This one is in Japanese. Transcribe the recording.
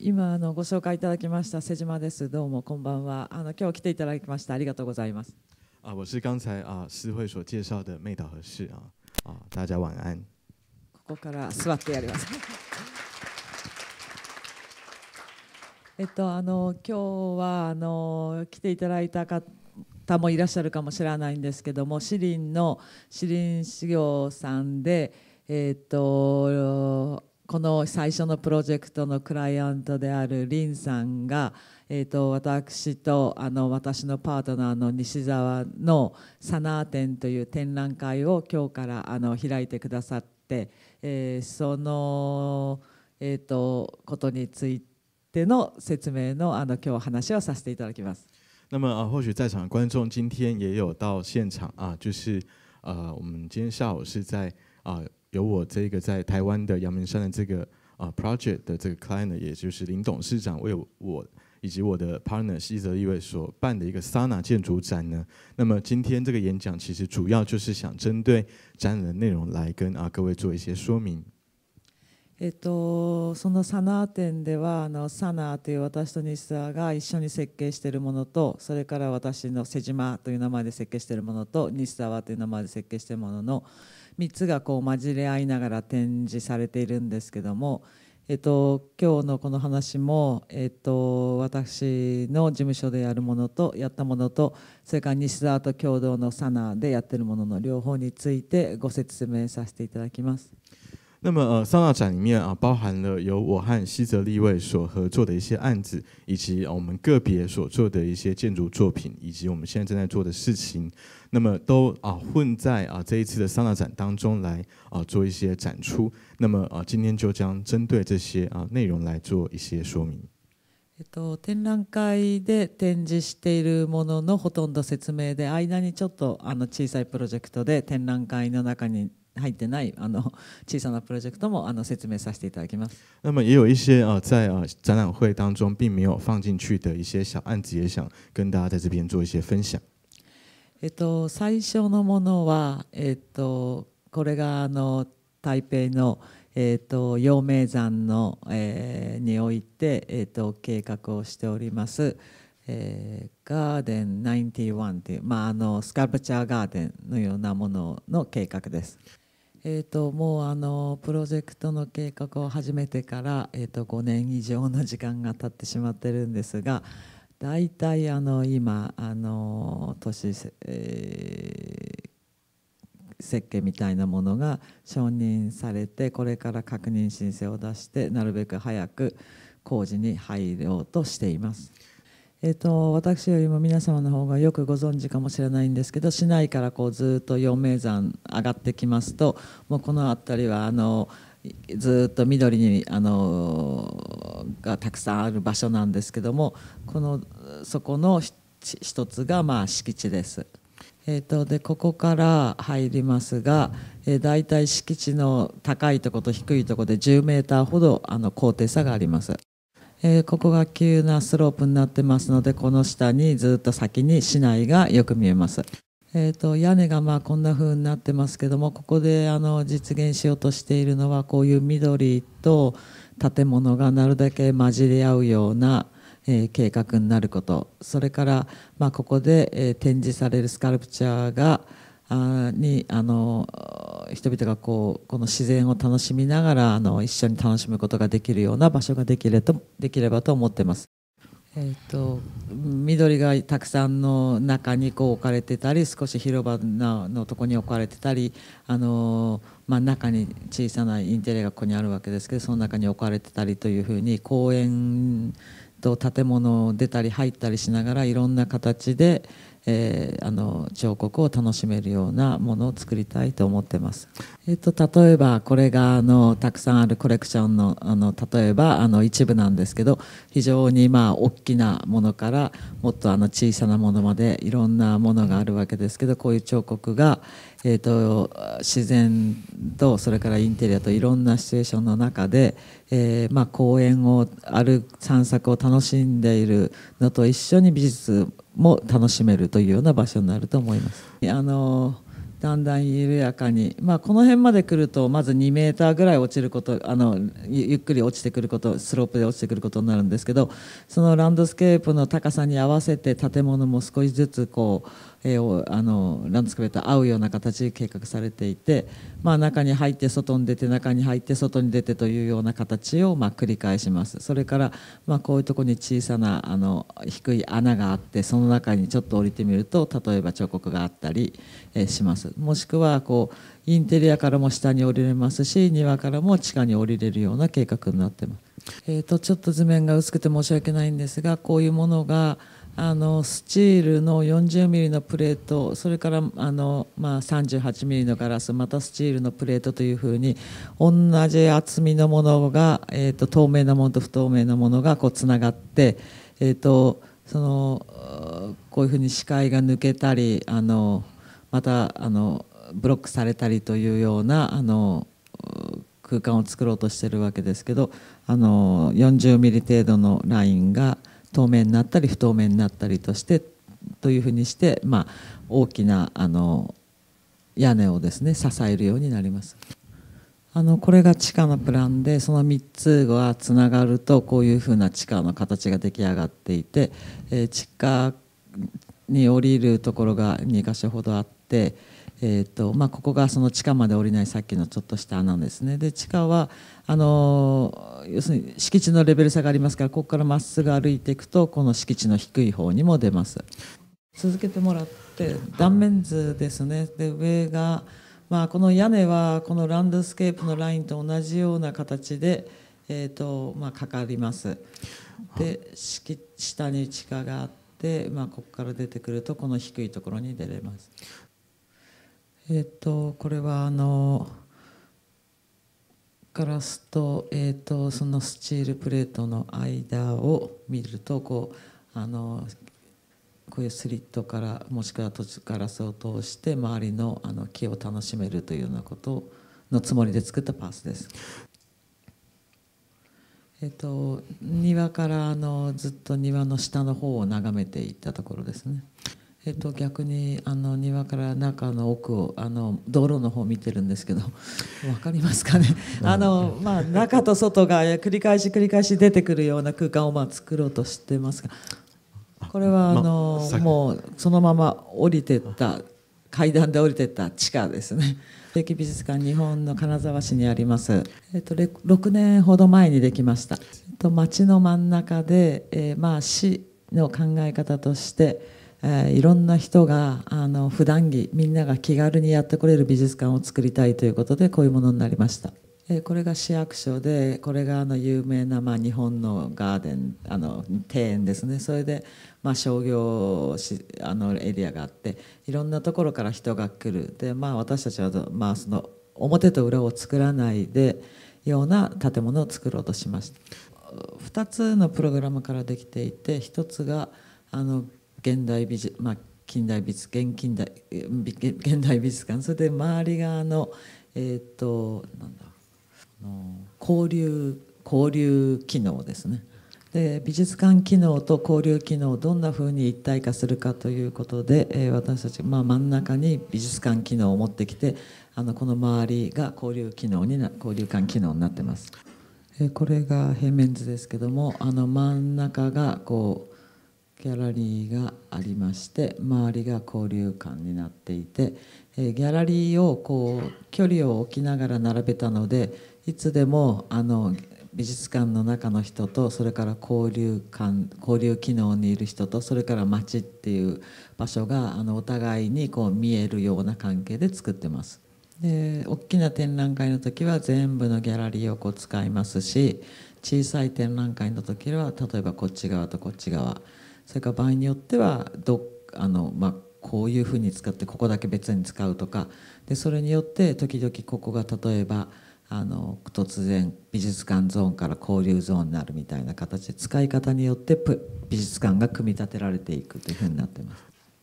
今あのご紹介いただきました瀬島です。どうもこんばんは。あの今日来ていただきましてありがとうございます。あ、我是刚才啊诗慧所介绍的妹岛和世啊啊，大家晚安。ここから座ってやります。えっとあの今日はあの来ていただいた方たもいらっしゃるかもしれないんですけども、シリンのシリン修行さんでえっと。この最初のプロジェクトのクライアントであるリンさんが、えーと、私とあの私のパートナーの西澤のサナー展という展覧会を今日からあの開いてくださって、えー、その、えーと、とことについての説明のあの今日話をさせていただきます。那么啊，或许在场的观众今天也有到现场啊，就是呃，我们今天下午是在啊、呃、由我这个在台湾的阳明山的这个啊 project 的这个 client，也就是林董事长为我以及我的 partner 西泽义伟所办的一个 Sana 建筑展呢，那么今天这个演讲其实主要就是想针对展览的内容来跟啊各位做一些说明。えっと、そのサナー展ではあのサナーという私と西澤が一緒に設計しているものとそれから私の瀬島という名前で設計しているものと西澤という名前で設計しているものの3つがこう混じり合いながら展示されているんですけども、えっと、今日のこの話も、えっと、私の事務所でやるものとやったものとそれから西澤と共同のサナーでやっているものの両方についてご説明させていただきます。那么，呃，桑拿展里面啊，包含了由我和西泽立卫所合作的一些案子，以及我们个别所做的一些建筑作品，以及我们现在正在做的事情。那么，都啊混在啊这一次的桑拿展当中来啊做一些展出。那么，啊今天就将针对这些啊内容来做一些说明。えっと、展覧会で展示しているもののほとんど説明で、間にちょっとあの小さいプロジェクトで展覧会の中に。入ってないあの 小さなプロジェクトもあの説明させていただきます。那么也有一些呃在呃展览会当中并没有放进去的一些小案子，也想跟大家在这边做一些分享。えっと最初のものはえっとこれがあの台北のえと、陽明山の、えー、において、えと、計画をしております、えガーデン91という、まあ、あのスカルプチャーガーデンのようなものの計画です。えーと、もうあのプロジェクトの計画を始めてから、えーと、と5年以上の時間が経ってしまってるんですが大体あの今あの都市、えー、設計みたいなものが承認されてこれから確認申請を出してなるべく早く工事に入ろうとしています。えと、私よりも皆様の方がよくご存知かもしれないんですけど市内からこうずっと陽明山上がってきますともうこの辺りはあのずっと緑にあのがたくさんある場所なんですけどもこのそこの一つがまあ敷地です。えーと、でここから入りますが、えー、大体敷地の高いとこと低いとこで10メーターほどあの高低差があります。えー、ここが急なスロープになってますのでこの下にずっと先に市内がよく見えます。えーと、屋根がまあこんな風になってますけどもここであの実現しようとしているのはこういう緑と建物がなるだけ混じり合うような、えー、計画になることそれから、まあ、ここで、えー、展示されるスカルプチャーがあにあの人々がこうこの自然を楽しみながらあの一緒に楽しむことができるような場所ができれとできればと思ってます。えーと、緑がたくさんの中にこう置かれてたり少し広場のとこに置かれてたりあの、まあ、中に小さなインテリアがここにあるわけですけどその中に置かれてたりというふうに公園と建物を出たり入ったりしながらいろんな形でえー、あの彫刻を楽しめるようなものを作りたいと思ってます。えっと、例えばこれがあのたくさんあるコレクションのあの例えばあの一部なんですけど非常にまあ大きなものからもっとあの小さなものまでいろんなものがあるわけですけどこういう彫刻が、えーと、自然とそれからインテリアといろんなシチュエーションの中で、えー、まあ、公園をある散策を楽しんでいるのと一緒に美術も楽しめるというような場所になると思います。あのだんだん緩やかに、まあ、この辺まで来るとまず2メーターぐらい落ちることあのゆっくり落ちてくることスロープで落ちてくることになるんですけどそのランドスケープの高さに合わせて建物も少しずつこうえー、あのランドスケベと合うような形で計画されていて、まあ、中に入って外に出て中に入って外に出てというような形をまあ繰り返しますそれから、まあ、こういうとこに小さなあの低い穴があってその中にちょっと降りてみると例えば彫刻があったり、えー、しますもしくはこうインテリアからも下に降りれますし庭からも地下に降りれるような計画になってます。えーとちょっと図面が薄くて申し訳ないんですがこういうものがあのスチールの 40mm のプレートそれからあの、まあ、38mm のガラスまたスチールのプレートというふうに同じ厚みのものが、えーと、透明なものと不透明なものがこうつながって、えーと、そのこういうふうに視界が抜けたりあのまたあのブロックされたりというようなあの空間を作ろうとしているわけですけどあの40ミリ程度のラインが。透明になったり不透明になったりとしてというふうにして、まあ、大きなあの屋根をですね支えるようになります。あのこれが地下のプランでその3つがつながるとこういうふうな地下の形が出来上がっていて、えー、地下に降りるところが2箇所ほどあって、えーとまあ、ここがその地下まで降りないさっきのちょっとした穴ですねで地下はあの要するに敷地のレベル差がありますからここからまっすぐ歩いていくとこの敷地の低い方にも出ます続けてもらって断面図ですねで上が、まあ、この屋根はこのランドスケープのラインと同じような形で、えーとまあ、かかりますで下に地下があって、まあ、ここから出てくるとこの低いところに出れます。えっ、とこれはあのガラスと,、えーと、そのスチールプレートの間を見るとこうあのこういうスリットからもしくはガラスを通して周りのあの木を楽しめるというようなことのつもりで作ったパースです。えっ、と、庭からあのずっと庭の下の方を眺めていったところですね。えっと、逆にあの庭から中の奥をあの道路の方見てるんですけど分 かりますかねあの、まあ、中と外が繰り返し繰り返し出てくるような空間をまあ作ろうとしてますがこれはあの、ま、もうそのまま降りてった階段で降りてった地下ですね。劇 美術館日本の金沢市にあります、えっと、6年ほど前にできました、えっと、町の真ん中で、えー、まあ市の考え方としてえー、いろんな人があの普段着みんなが気軽にやってこれる美術館を作りたいということでこういうものになりました。えー、これが市役所でこれがあの有名な、まあ、日本のガーデンあの庭園ですねそれで、まあ、商業しあのエリアがあっていろんなところから人が来るで、まあ、私たちは、まあ、その表と裏を作らないでような建物を作ろうとしました2つのプログラムからできていて1つがあの現代美術まあ近代美術現近代現代美術館それで周り側のえっ、ー、となんだ交流交流機能ですねで美術館機能と交流機能をどんなふうに一体化するかということで、えー、私たち、まあ、真ん中に美術館機能を持ってきてあのこの周りが交流機能にな交流館機能になってます、えー、これが平面図ですけどもあの真ん中がこうギャラリーがありまして周りが交流館になっていて、えギャラリーをこう距離を置きながら並べたのでいつでもあの美術館の中の人とそれから交流館交流機能にいる人とそれから街っていう場所があのお互いにこう見えるような関係で作ってます。で大きな展覧会の時は全部のギャラリーをこう使いますし小さい展覧会の時は例えばこっち側とこっち側それから場合によってはどあの、まあ、こういうふうに使ってここだけ別に使うとかでそれによって時々ここが例えばあの突然美術館ゾーンから交流ゾーンになるみたいな形で使い方によって美術館が組み立てられていくというふうになってます。